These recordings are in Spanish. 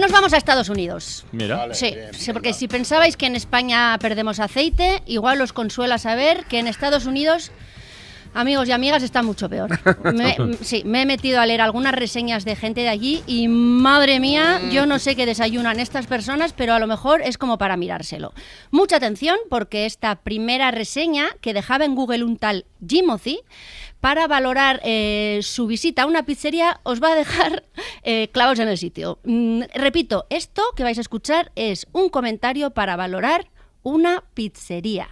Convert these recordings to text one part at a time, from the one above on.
Nos vamos a Estados Unidos. Mira. sí, porque si pensabais que en España perdemos aceite, igual os consuela saber que en Estados Unidos amigos y amigas, está mucho peor. sí, me he metido a leer algunas reseñas de gente de allí y madre mía, mm. yo no sé qué desayunan estas personas, pero a lo mejor es como para mirárselo. Mucha atención porque esta primera reseña que dejaba en Google un tal Jimothy para valorar eh, su visita a una pizzería os va a dejar eh, clavos en el sitio. Mm, repito, esto que vais a escuchar es un comentario para valorar una pizzería.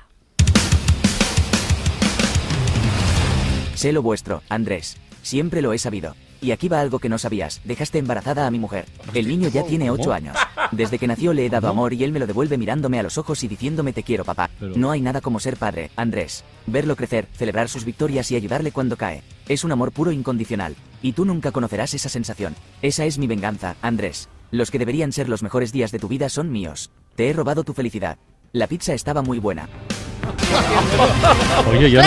Sé lo vuestro, Andrés. Siempre lo he sabido. Y aquí va algo que no sabías. Dejaste embarazada a mi mujer. El niño ya tiene 8 años. Desde que nació le he dado amor y él me lo devuelve mirándome a los ojos y diciéndome te quiero, papá. No hay nada como ser padre, Andrés. Verlo crecer, celebrar sus victorias y ayudarle cuando cae. Es un amor puro incondicional, y tú nunca conocerás esa sensación. Esa es mi venganza, Andrés. Los que deberían ser los mejores días de tu vida son míos. Te he robado tu felicidad. La pizza estaba muy buena. Oye, yo,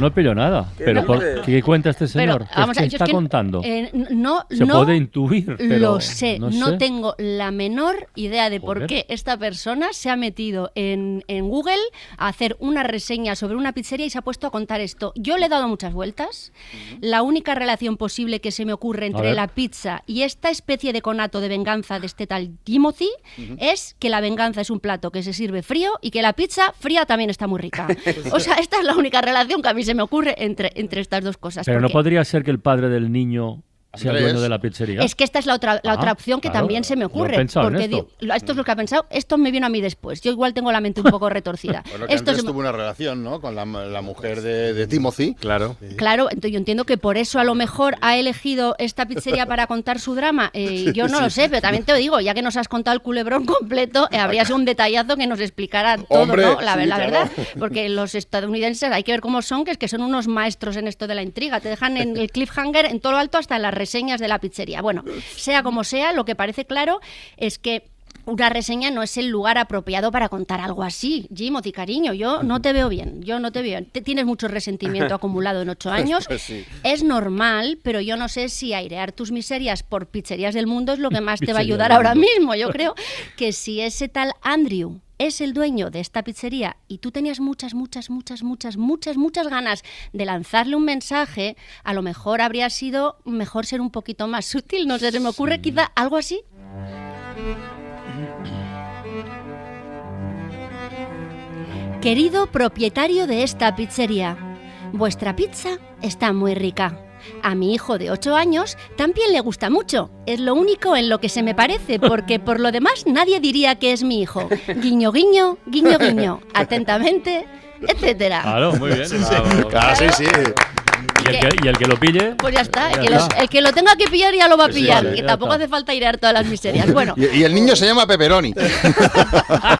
no, pillo nada. pero ¿qué cuenta este señor? está contando? Eh, no, Se puede intuir. Pero lo sé, no, tengo la menor idea de por qué esta persona se ha metido en, Google a hacer una reseña sobre una pizzería y se ha puesto a contar esto. Yo le he dado muchas vueltas. La única relación posible que se me ocurre entre la pizza y esta especie de conato de venganza de este tal Timothy es que la venganza es un plato que se sirve frío y que la pizza fría también está muy Pues o sea, esta es la única relación que a mí se me ocurre entre, entre estas dos cosas. Pero no podría ser que el padre del niño de la pizzería. Es que esta es la otra, la ah, otra opción que también se me ocurre. porque esto. es lo que ha mm. pensado, esto me vino a mí después. Yo igual tengo la mente un poco retorcida. esto tuvo una relación, Con la, mujer de, Timothy. Claro. Claro, entonces yo entiendo que por eso a lo mejor ha elegido esta pizzería para contar su drama. Eh, yo no lo sé, pero también te lo digo, ya que nos has contado el culebrón completo, habrías eh, habría sido un detallazo que nos explicara todo, ¿no? La, la verdad. Porque los estadounidenses, hay que ver cómo son, que es que son unos maestros en esto de la intriga. Te dejan en el cliffhanger en todo lo alto hasta en la reseñas de la pizzería. Bueno, sea como sea, lo que parece claro es que una reseña no es el lugar apropiado para contar algo así. ti cariño, yo no te veo bien, yo no te veo bien. tienes mucho resentimiento acumulado en ocho pues años. Pues es normal, pero yo no sé si airear tus miserias por pizzerías del mundo es lo que más te va a ayudar ahora mismo. Yo creo que si ese tal Andrew es el dueño de esta pizzería y tú tenías muchas, muchas, muchas, muchas, muchas, muchas ganas de lanzarle un mensaje, a lo mejor habría sido mejor ser un poquito más sutil, no sé, se me ocurre quizá algo así. Querido propietario de esta pizzería, vuestra pizza está muy rica. A mi hijo de 8 años también le gusta mucho. Es lo único en lo que se me parece, porque por lo demás nadie diría que es mi hijo. Guiño, guiño, guiño, guiño. Atentamente, etcétera. Claro, muy bien. Sí, sí. ¿Y el, que, lo pille. Pues ya está. El que, lo tenga que pillar ya lo va a pillar. que tampoco hace falta ir a todas las miserias. Bueno. Y, el niño se llama Pepperoni.